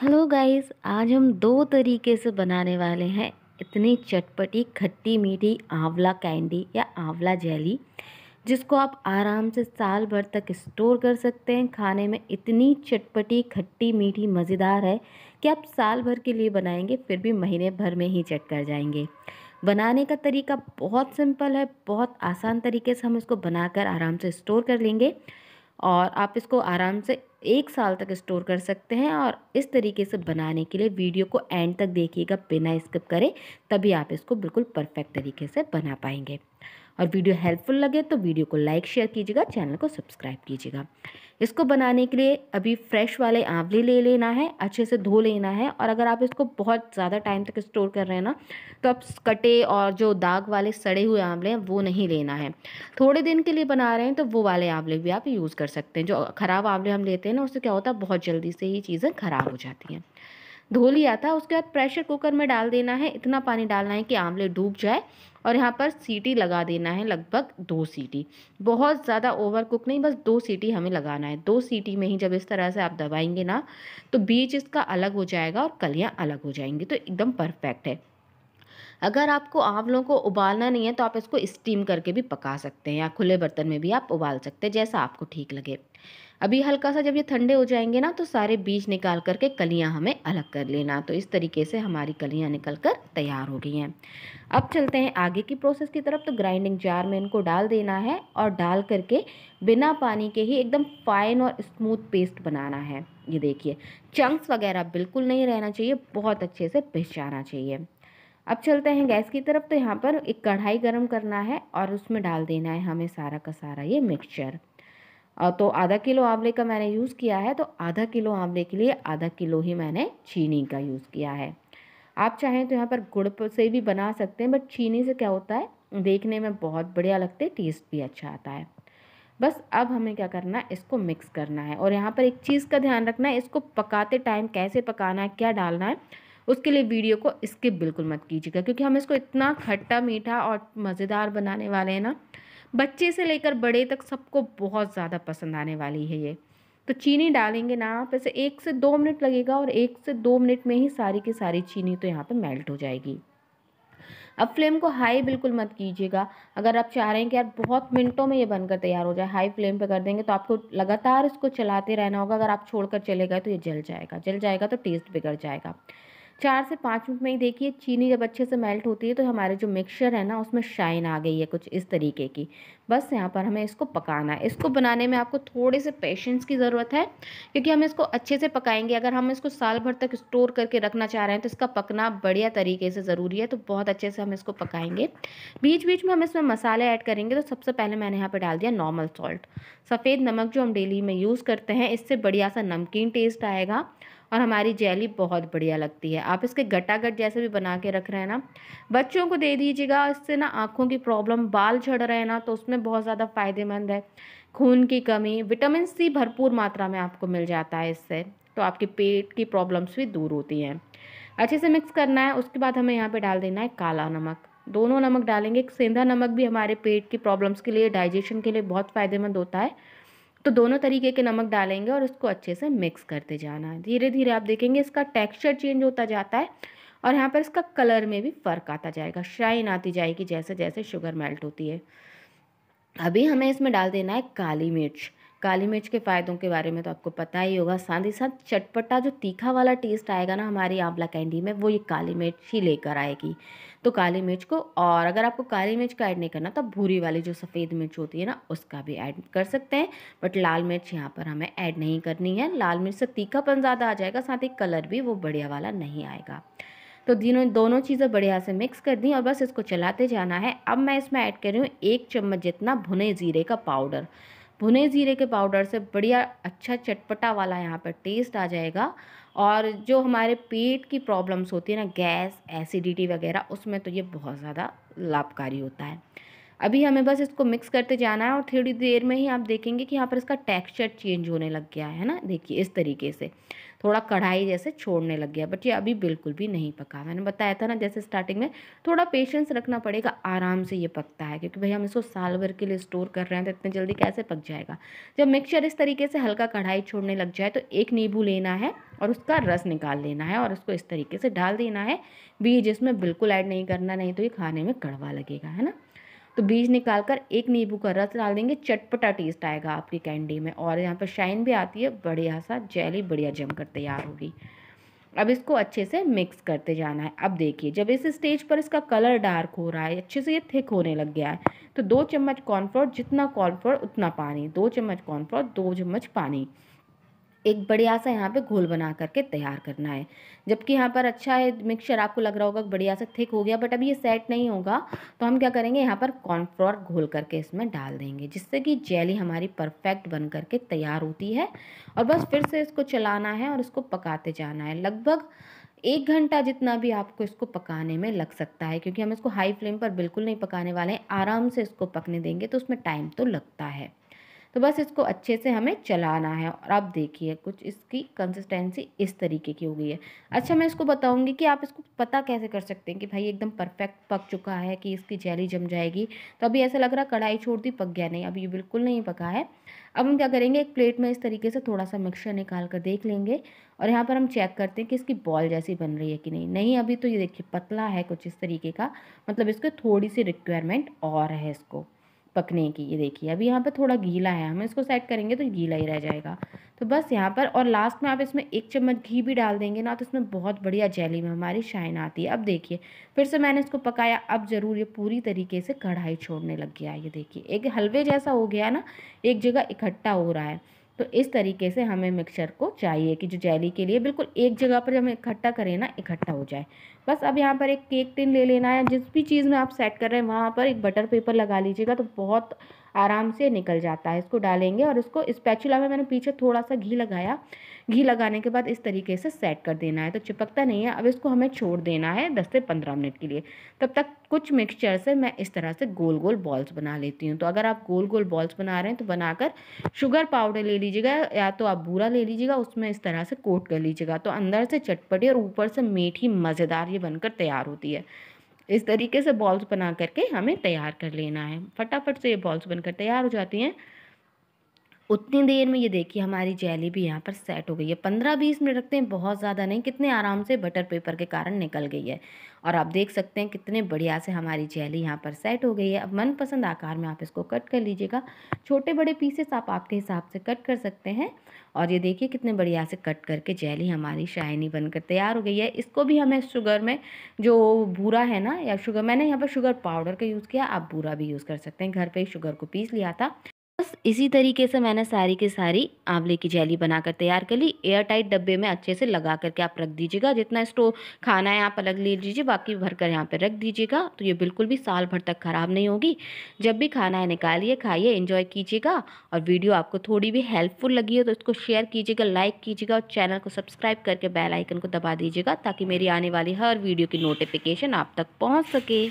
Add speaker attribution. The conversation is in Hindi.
Speaker 1: हेलो गाइस आज हम दो तरीके से बनाने वाले हैं इतनी चटपटी खट्टी मीठी आंवला कैंडी या आंवला जेली जिसको आप आराम से साल भर तक स्टोर कर सकते हैं खाने में इतनी चटपटी खट्टी मीठी मज़ेदार है कि आप साल भर के लिए बनाएंगे फिर भी महीने भर में ही चट कर जाएंगे बनाने का तरीका बहुत सिंपल है बहुत आसान तरीके से हम इसको बनाकर आराम से स्टोर कर लेंगे और आप इसको आराम से एक साल तक स्टोर कर सकते हैं और इस तरीके से बनाने के लिए वीडियो को एंड तक देखिएगा बिना स्किप करें तभी आप इसको बिल्कुल परफेक्ट तरीके से बना पाएंगे और वीडियो हेल्पफुल लगे तो वीडियो को लाइक शेयर कीजिएगा चैनल को सब्सक्राइब कीजिएगा इसको बनाने के लिए अभी फ्रेश वाले आंवले ले लेना है अच्छे से धो लेना है और अगर आप इसको बहुत ज़्यादा टाइम तक स्टोर कर रहे हैं ना तो आप कटे और जो दाग वाले सड़े हुए आंवले हैं वो नहीं लेना है थोड़े दिन के लिए बना रहे हैं तो वो वाले आंवले भी आप यूज़ कर सकते हैं जो ख़राब आंवले हम लेते हैं ना उससे क्या होता है बहुत जल्दी से ही चीज़ें ख़राब हो जाती हैं धो लिया था उसके बाद प्रेशर कुकर में डाल देना है इतना पानी डालना है कि आंवले डूब जाए और यहाँ पर सीटी लगा देना है लगभग दो सीटी बहुत ज़्यादा ओवर कुक नहीं बस दो सीटी हमें लगाना है दो सीटी में ही जब इस तरह से आप दबाएंगे ना तो बीच इसका अलग हो जाएगा और कलियाँ अलग हो जाएंगी तो एकदम परफेक्ट है अगर आपको आंवलों को उबालना नहीं है तो आप इसको स्टीम करके भी पका सकते हैं या खुले बर्तन में भी आप उबाल सकते हैं जैसा आपको ठीक लगे अभी हल्का सा जब ये ठंडे हो जाएंगे ना तो सारे बीज निकाल करके कलियाँ हमें अलग कर लेना तो इस तरीके से हमारी कलियाँ निकल कर तैयार हो गई हैं अब चलते हैं आगे की प्रोसेस की तरफ तो ग्राइंडिंग जार में इनको डाल देना है और डाल करके बिना पानी के ही एकदम फाइन और स्मूथ पेस्ट बनाना है ये देखिए चंक्स वगैरह बिल्कुल नहीं रहना चाहिए बहुत अच्छे से पिस जाना चाहिए अब चलते हैं गैस की तरफ तो यहाँ पर एक कढ़ाई गर्म करना है और उसमें डाल देना है हमें सारा का सारा ये मिक्सचर तो आधा किलो आंवले का मैंने यूज़ किया है तो आधा किलो आंवले के लिए आधा किलो ही मैंने चीनी का यूज़ किया है आप चाहें तो यहाँ पर गुड़ से भी बना सकते हैं बट चीनी से क्या होता है देखने में बहुत बढ़िया लगते हैं टेस्ट भी अच्छा आता है बस अब हमें क्या करना है इसको मिक्स करना है और यहाँ पर एक चीज़ का ध्यान रखना है इसको पकाते टाइम कैसे पकाना है क्या डालना है उसके लिए वीडियो को स्किप बिल्कुल मत कीजिएगा क्योंकि हम इसको इतना खट्टा मीठा और मज़ेदार बनाने वाले हैं ना बच्चे से लेकर बड़े तक सबको बहुत ज़्यादा पसंद आने वाली है ये तो चीनी डालेंगे ना आप ऐसे एक से दो मिनट लगेगा और एक से दो मिनट में ही सारी की सारी चीनी तो यहाँ पे मेल्ट हो जाएगी अब फ्लेम को हाई बिल्कुल मत कीजिएगा अगर आप चाह रहे हैं कि यार बहुत मिनटों में ये बनकर तैयार हो जाए हाई फ्लेम पे कर देंगे तो आपको लगातार इसको चलाते रहना होगा अगर आप छोड़कर चले गए तो ये जल जाएगा जल जाएगा तो टेस्ट बिगड़ जाएगा चार से पाँच मिनट में ही देखिए चीनी जब अच्छे से मेल्ट होती है तो हमारे जो मिक्सचर है ना उसमें शाइन आ गई है कुछ इस तरीके की बस यहाँ पर हमें इसको पकाना है इसको बनाने में आपको थोड़े से पेशेंस की ज़रूरत है क्योंकि हम इसको अच्छे से पकाएंगे अगर हम इसको साल भर तक स्टोर करके रखना चाह रहे हैं तो इसका पकना बढ़िया तरीके से ज़रूरी है तो बहुत अच्छे से हम इसको पकाएंगे बीच बीच में हम इसमें मसाले ऐड करेंगे तो सबसे पहले मैंने यहाँ पर डाल दिया नॉर्मल सॉल्ट सफ़ेद नमक जो हम डेली में यूज़ करते हैं इससे बढ़िया सा नमकीन टेस्ट आएगा और हमारी जेली बहुत बढ़िया लगती है आप इसके गटागट जैसे भी बना के रख रहे हैं ना बच्चों को दे दीजिएगा इससे ना आँखों की प्रॉब्लम बाल झड़ रहे हैं ना तो उसमें बहुत ज़्यादा फ़ायदेमंद है खून की कमी विटामिन सी भरपूर मात्रा में आपको मिल जाता है इससे तो आपके पेट की प्रॉब्लम्स भी दूर होती हैं अच्छे से मिक्स करना है उसके बाद हमें यहाँ पे डाल देना है काला नमक दोनों नमक डालेंगे सेंधा नमक भी हमारे पेट की प्रॉब्लम्स के लिए डाइजेशन के लिए बहुत फ़ायदेमंद होता है तो दोनों तरीके के नमक डालेंगे और उसको अच्छे से मिक्स करते जाना है धीरे धीरे आप देखेंगे इसका टेक्स्चर चेंज होता जाता है और यहाँ पर इसका कलर में भी फ़र्क आता जाएगा शाइन आती जाएगी जैसे जैसे शुगर मेल्ट होती है अभी हमें इसमें डाल देना है काली मिर्च काली मिर्च के फ़ायदों के बारे में तो आपको पता ही होगा साथ ही साथ चटपटा जो तीखा वाला टेस्ट आएगा ना हमारी आंवला कैंडी में वो ये काली मिर्च ही लेकर आएगी तो काली मिर्च को और अगर आपको काली मिर्च का ऐड नहीं करना तो भूरी वाली जो सफ़ेद मिर्च होती है ना उसका भी ऐड कर सकते हैं बट लाल मिर्च यहाँ पर हमें ऐड नहीं करनी है लाल मिर्च से तीखापन ज़्यादा आ जाएगा साथ ही कलर भी वो बढ़िया वाला नहीं आएगा तो दिनों दोनों चीज़ें बढ़िया से मिक्स कर दी और बस इसको चलाते जाना है अब मैं इसमें ऐड कर रही हूँ एक चम्मच जितना भुने जीरे का पाउडर भुने ज़ीरे के पाउडर से बढ़िया अच्छा चटपटा वाला यहाँ पर टेस्ट आ जाएगा और जो हमारे पेट की प्रॉब्लम्स होती है ना गैस एसिडिटी वगैरह उसमें तो ये बहुत ज़्यादा लाभकारी होता है अभी हमें बस इसको मिक्स करते जाना है और थोड़ी देर में ही आप देखेंगे कि यहाँ पर इसका टेक्सचर चेंज होने लग गया है ना देखिए इस तरीके से थोड़ा कढ़ाई जैसे छोड़ने लग गया बट ये अभी बिल्कुल भी नहीं पका मैंने बताया था ना जैसे स्टार्टिंग में थोड़ा पेशेंस रखना पड़ेगा आराम से ये पकता है क्योंकि भाई हम इसको साल भर के लिए स्टोर कर रहे हैं तो इतने जल्दी कैसे पक जाएगा जब मिक्सचर इस तरीके से हल्का कढ़ाई छोड़ने लग जाए तो एक नींबू लेना है और उसका रस निकाल लेना है और उसको इस तरीके से डाल देना है बीज इसमें बिल्कुल ऐड नहीं करना नहीं तो ये खाने में कड़वा लगेगा है ना तो बीज निकाल कर एक नींबू का रस डाल देंगे चटपटा टेस्ट आएगा आपकी कैंडी में और यहाँ पर शाइन भी आती है बढ़िया सा जेली बढ़िया जमकर तैयार होगी अब इसको अच्छे से मिक्स करते जाना है अब देखिए जब इस स्टेज पर इसका कलर डार्क हो रहा है अच्छे से ये थिक होने लग गया है तो दो चम्मच कॉर्नफ्लोर जितना कॉर्नफ्लोर उतना पानी दो चम्मच कॉर्नफ्लोर दो चम्मच पानी एक बढ़िया सा यहाँ पे घोल बना करके तैयार करना है जबकि यहाँ पर अच्छा है मिक्सचर आपको लग रहा होगा बढ़िया सा थिक हो गया बट अभी ये सेट नहीं होगा तो हम क्या करेंगे यहाँ पर कॉर्नफ्लोर घोल करके इसमें डाल देंगे जिससे कि जेली हमारी परफेक्ट बन करके तैयार होती है और बस फिर से इसको चलाना है और इसको पकाते जाना है लगभग एक घंटा जितना भी आपको इसको पकाने में लग सकता है क्योंकि हम इसको हाई फ्लेम पर बिल्कुल नहीं पकाने वाले हैं आराम से इसको पकने देंगे तो उसमें टाइम तो लगता है तो बस इसको अच्छे से हमें चलाना है और अब देखिए कुछ इसकी कंसिस्टेंसी इस तरीके की हो गई है अच्छा मैं इसको बताऊँगी कि आप इसको पता कैसे कर सकते हैं कि भाई एकदम परफेक्ट पक चुका है कि इसकी जेली जम जाएगी तो अभी ऐसा लग रहा कढ़ाई छोड़ दी पक गया नहीं अभी ये बिल्कुल नहीं पका है अब हम क्या करेंगे एक प्लेट में इस तरीके से थोड़ा सा मिक्सचर निकाल कर देख लेंगे और यहाँ पर हम चेक करते हैं कि इसकी बॉल जैसी बन रही है कि नहीं नहीं अभी तो ये देखिए पतला है कुछ इस तरीके का मतलब इसके थोड़ी सी रिक्वायरमेंट और है इसको पकने की ये देखिए अभी यहाँ पर थोड़ा गीला है हम इसको सेट करेंगे तो गीला ही रह जाएगा तो बस यहाँ पर और लास्ट में आप इसमें एक चम्मच घी भी डाल देंगे ना तो इसमें बहुत बढ़िया जेली में हमारी शाइन आती है अब देखिए फिर से मैंने इसको पकाया अब ज़रूर ये पूरी तरीके से कढ़ाई छोड़ने लग गया ये देखिए एक हलवे जैसा हो गया ना एक जगह इकट्ठा हो रहा है तो इस तरीके से हमें मिक्सचर को चाहिए कि जो जेली के लिए बिल्कुल एक जगह पर हम इकट्ठा करें ना इकट्ठा हो जाए बस अब यहाँ पर एक केक टिन ले लेना है जिस भी चीज़ में आप सेट कर रहे हैं वहाँ पर एक बटर पेपर लगा लीजिएगा तो बहुत आराम से निकल जाता है इसको डालेंगे और इसको स्पैचुला में मैंने पीछे थोड़ा सा घी लगाया घी लगाने के बाद इस तरीके से सेट कर देना है तो चिपकता नहीं है अब इसको हमें छोड़ देना है दस से पंद्रह मिनट के लिए तब तक कुछ मिक्सचर से मैं इस तरह से गोल गोल बॉल्स बना लेती हूँ तो अगर आप गोल गोल बॉल्स बना रहे हैं तो बनाकर शुगर पाउडर ले लीजिएगा या तो आप बूरा ले लीजिएगा उसमें इस तरह से कोट कर लीजिएगा तो अंदर से चटपटी और ऊपर से मीठी मज़ेदार ये बनकर तैयार होती है इस तरीके से बॉल्स बना करके हमें तैयार कर लेना है फटाफट से ये बॉल्स बनकर तैयार हो जाती हैं उतनी देर में ये देखिए हमारी जेली भी यहाँ पर सेट हो गई है पंद्रह बीस मिनट रखते हैं बहुत ज़्यादा नहीं कितने आराम से बटर पेपर के कारण निकल गई है और आप देख सकते हैं कितने बढ़िया से हमारी जैली यहाँ पर सेट हो गई है अब मनपसंद आकार में आप इसको कट कर लीजिएगा छोटे बड़े पीसेस आप आपके हिसाब से कट कर सकते हैं और ये देखिए कितने बढ़िया से कट करके जैली हमारी शाइनी बनकर तैयार हो गई है इसको भी हमें शुगर में जो भूरा है ना या शुगर मैंने यहाँ पर शुगर पाउडर का यूज़ किया आप भूरा भी यूज़ कर सकते हैं घर पर ही शुगर को पीस लिया था बस इसी तरीके से मैंने सारी की सारी आंवले की जेली बनाकर तैयार कर ली एयर टाइट डब्बे में अच्छे से लगा करके आप रख दीजिएगा जितना स्टो खाना है आप अलग ले लीजिए बाकी भर कर यहाँ पर रख दीजिएगा तो ये बिल्कुल भी साल भर तक ख़राब नहीं होगी जब भी खाना है निकालिए खाइए इन्जॉय कीजिएगा और वीडियो आपको थोड़ी भी हेल्पफुल लगी हो तो इसको शेयर कीजिएगा लाइक कीजिएगा और चैनल को सब्सक्राइब करके बेलाइकन को दबा दीजिएगा ताकि मेरी आने वाली हर वीडियो की नोटिफिकेशन आप तक पहुँच सके